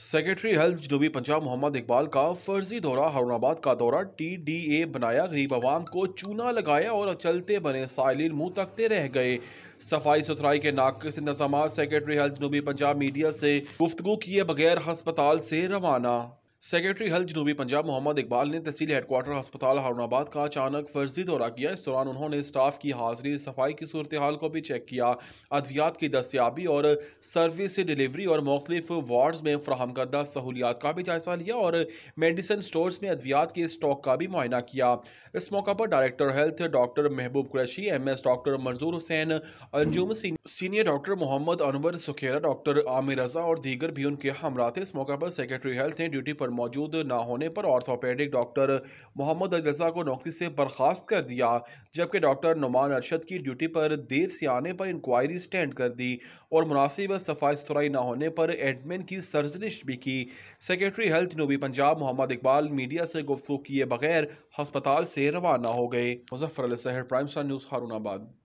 secretary health जनूबी पंजाब मोहम्मद इकबाल का फर्जी दौरा हरुणाबाद का दौरा टी डी ए बनाया गरीब आवाम को चूना लगाया और अचलते बने साइलिन मुंह तकते रह गए सफाई सुथराई के नाकस इंतजाम सेक्रेटरी हेल्थ जनूबी पंजाब मीडिया से गुफ्तु किए बगैर हस्पताल से रवाना सेक्रेटरी हेल्थ जनूबी पंजाब मोहम्मद इकबाल ने तहसील हेडक्वार्टर अस्पताल हारूनाबाद का अचानक फर्जी दौरा किया इस दौरान उन्होंने स्टाफ की हाजिरी सफाई की सूरत हाल को भी चेक किया अद्वियात की दस्तियाबी और सर्विस डिलीवरी और मुख्तफ वार्ड्स में फ्राहम करदा सहूलियात का भी जायजा लिया और मेडिसिन स्टोर्स में अद्वियात के स्टॉक का भी मुआयना किया इस मौका पर डायरेक्टर हेल्थ डॉक्टर महबूब Qureshi M S doctor Manzoor Hussain Anjum senior doctor Mohammad Anwar Sukhera doctor Aamir Raza और दीगर भी उनके हमरा थे इस मौका पर सेक्रेटरी हेल्थ ने ड्यूटी पर मौजूद न होने पर ऑर्थोपेडिक डॉक्टर मोहम्मद अलरजा को नौकरी से बर्खास्त कर दिया जबकि डॉक्टर नुमान अरशद की ड्यूटी पर देर से आने पर इंक्वायरी स्टैंड कर दी और मुनासिब सफाई सुथराई न होने पर एडमिन की सर्जनिश भी की सेक्रेटरी हेल्थ नूबी पंजाब मोहम्मद इकबाल मीडिया से गुफ्तु किए बगैर हस्पताल से रवाना हो गए Muzaffar Prime Star News Harunabad